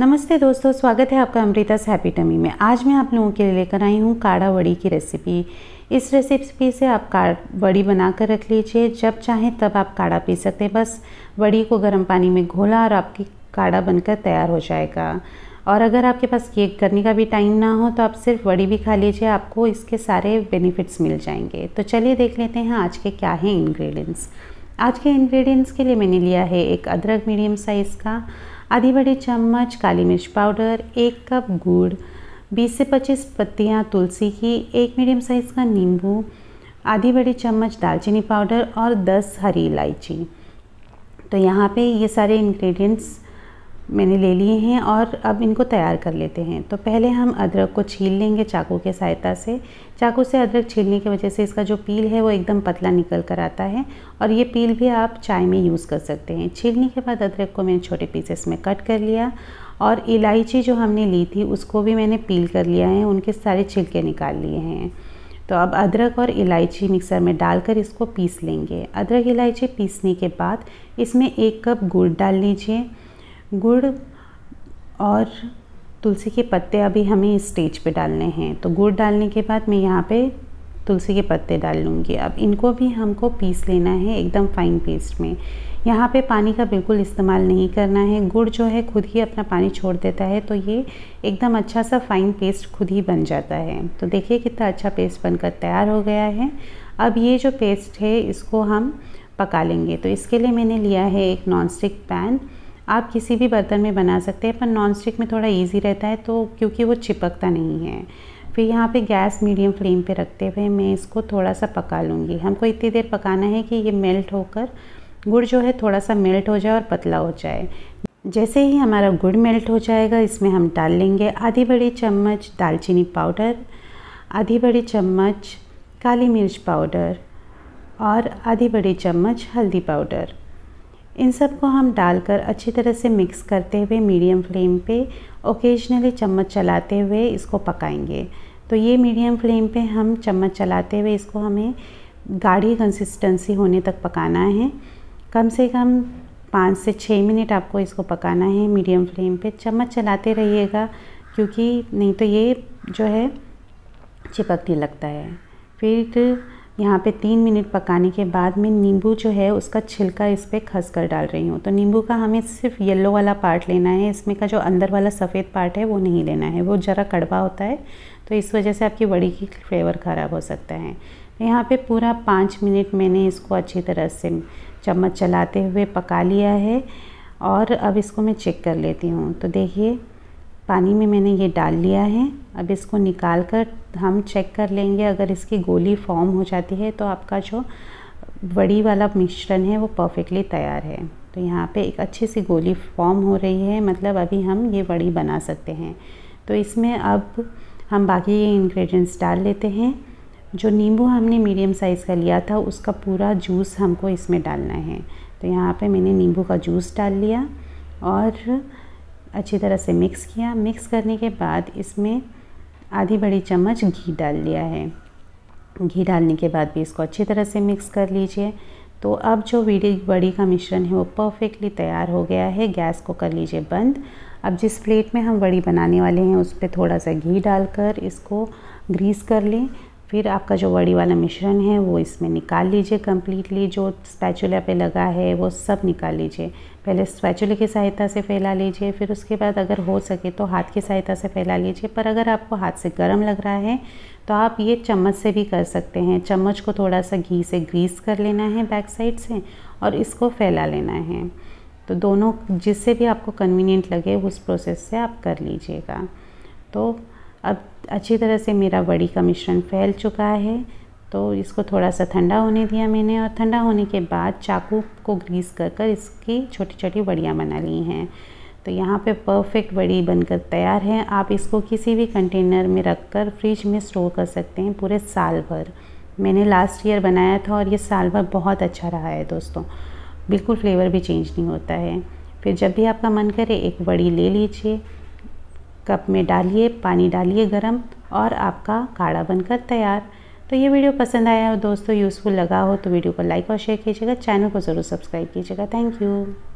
नमस्ते दोस्तों स्वागत है आपका अमृता हैप्पी टमी में आज मैं आप लोगों के लिए लेकर आई हूँ काढ़ा वड़ी की रेसिपी इस रेसिपी से आप काढ़ वड़ी बना कर रख लीजिए जब चाहें तब आप काढ़ा पी सकते हैं बस वड़ी को गर्म पानी में घोला और आपकी काढ़ा बनकर तैयार हो जाएगा और अगर आपके पास केक करने का भी टाइम ना हो तो आप सिर्फ वड़ी भी खा लीजिए आपको इसके सारे बेनिफिट्स मिल जाएंगे तो चलिए देख लेते हैं आज के क्या हैं इंग्रेडिएंट्स आज के इंग्रेडिएंट्स के लिए मैंने लिया है एक अदरक मीडियम साइज़ का आधी बड़ी चम्मच काली मिर्च पाउडर एक कप गुड़ 20 से 25 पत्तियाँ तुलसी की एक मीडियम साइज़ का नींबू आधी बड़ी चम्मच दालचीनी पाउडर और 10 हरी इलायची तो यहाँ पे ये सारे इंग्रेडिएंट्स मैंने ले लिए हैं और अब इनको तैयार कर लेते हैं तो पहले हम अदरक को छील लेंगे चाकू के सहायता से चाकू से अदरक छीलने की वजह से इसका जो पील है वो एकदम पतला निकल कर आता है और ये पील भी आप चाय में यूज़ कर सकते हैं छीलने के बाद अदरक को मैंने छोटे पीसेस में कट कर लिया और इलायची जो हमने ली थी उसको भी मैंने पील कर लिया है उनके सारे छिलके निकाल लिए हैं तो अब अदरक और इलायची मिक्सर में डालकर इसको पीस लेंगे अदरक इलायची पीसने के बाद इसमें एक कप गुड़ डाल लीजिए गुड़ और तुलसी के पत्ते अभी हमें स्टेज पे डालने हैं तो गुड़ डालने के बाद मैं यहाँ पे तुलसी के पत्ते डाल लूँगी अब इनको भी हमको पीस लेना है एकदम फाइन पेस्ट में यहाँ पे पानी का बिल्कुल इस्तेमाल नहीं करना है गुड़ जो है खुद ही अपना पानी छोड़ देता है तो ये एकदम अच्छा सा फाइन पेस्ट खुद ही बन जाता है तो देखिए कितना अच्छा पेस्ट बनकर तैयार हो गया है अब ये जो पेस्ट है इसको हम पका लेंगे तो इसके लिए मैंने लिया है एक नॉन स्टिक पैन आप किसी भी बर्तन में बना सकते हैं पर नॉन स्टिक में थोड़ा इजी रहता है तो क्योंकि वो चिपकता नहीं है फिर यहाँ पे गैस मीडियम फ्लेम पे रखते हुए मैं इसको थोड़ा सा पका लूँगी हमको इतनी देर पकाना है कि ये मेल्ट होकर गुड़ जो है थोड़ा सा मेल्ट हो जाए और पतला हो जाए जैसे ही हमारा गुड़ मेल्ट हो जाएगा इसमें हम डाल लेंगे आधी बड़ी चम्मच दालचीनी पाउडर आधी बड़ी चम्मच काली मिर्च पाउडर और आधी बड़ी चम्मच हल्दी पाउडर इन सब को हम डालकर अच्छी तरह से मिक्स करते हुए मीडियम फ्लेम पे ओकेजनली चम्मच चलाते हुए इसको पकाएंगे तो ये मीडियम फ्लेम पे हम चम्मच चलाते हुए इसको हमें गाढ़ी कंसिस्टेंसी होने तक पकाना है कम से कम पाँच से छः मिनट आपको इसको पकाना है मीडियम फ्लेम पे चम्मच चलाते रहिएगा क्योंकि नहीं तो ये जो है चिपकने लगता है फिर यहाँ पे तीन मिनट पकाने के बाद मैं नींबू जो है उसका छिलका इस पर खस कर डाल रही हूँ तो नींबू का हमें सिर्फ येलो वाला पार्ट लेना है इसमें का जो अंदर वाला सफ़ेद पार्ट है वो नहीं लेना है वो ज़रा कड़वा होता है तो इस वजह से आपकी बड़ी की फ्लेवर ख़राब हो सकता है तो यहाँ पे पूरा पाँच मिनट मैंने इसको अच्छी तरह से चम्मच चलाते हुए पका लिया है और अब इसको मैं चेक कर लेती हूँ तो देखिए पानी में मैंने ये डाल लिया है अब इसको निकाल कर हम चेक कर लेंगे अगर इसकी गोली फॉर्म हो जाती है तो आपका जो बड़ी वाला मिश्रण है वो परफेक्टली तैयार है तो यहाँ पे एक अच्छी सी गोली फॉर्म हो रही है मतलब अभी हम ये वड़ी बना सकते हैं तो इसमें अब हम बाकी ये इन्ग्रीडियंट्स डाल लेते हैं जो नींबू हमने मीडियम साइज़ का लिया था उसका पूरा जूस हमको इसमें डालना है तो यहाँ पे मैंने नींबू का जूस डाल लिया और अच्छी तरह से मिक्स किया मिक्स करने के बाद इसमें आधी बड़ी चम्मच घी डाल लिया है घी डालने के बाद भी इसको अच्छी तरह से मिक्स कर लीजिए तो अब जो वीडी बड़ी का मिश्रण है वो परफेक्टली तैयार हो गया है गैस को कर लीजिए बंद अब जिस प्लेट में हम वड़ी बनाने वाले हैं उस पर थोड़ा सा घी डालकर इसको ग्रीस कर लें फिर आपका जो वड़ी वाला मिश्रण है वो इसमें निकाल लीजिए कम्प्लीटली जो स्पैचुला पे लगा है वो सब निकाल लीजिए पहले स्पैचुले की सहायता से फैला लीजिए फिर उसके बाद अगर हो सके तो हाथ की सहायता से फैला लीजिए पर अगर आपको हाथ से गर्म लग रहा है तो आप ये चम्मच से भी कर सकते हैं चम्मच को थोड़ा सा घी से ग्रीस कर लेना है बैक साइड से और इसको फैला लेना है तो दोनों जिससे भी आपको कन्वीनियंट लगे उस प्रोसेस से आप कर लीजिएगा तो अब अच्छी तरह से मेरा बड़ी का मिश्रण फैल चुका है तो इसको थोड़ा सा ठंडा होने दिया मैंने और ठंडा होने के बाद चाकू को ग्रीस कर कर इसकी छोटी छोटी बड़ियाँ बना ली हैं तो यहाँ पे परफेक्ट बड़ी बनकर तैयार है आप इसको किसी भी कंटेनर में रख कर फ्रिज में स्टोर कर सकते हैं पूरे साल भर मैंने लास्ट ईयर बनाया था और ये साल भर बहुत अच्छा रहा है दोस्तों बिल्कुल फ्लेवर भी चेंज नहीं होता है फिर जब भी आपका मन करे एक बड़ी ले लीजिए कप में डालिए पानी डालिए गरम और आपका काढ़ा बनकर तैयार तो ये वीडियो पसंद आया हो दोस्तों यूज़फुल लगा हो तो वीडियो को लाइक और शेयर कीजिएगा चैनल को ज़रूर सब्सक्राइब कीजिएगा थैंक यू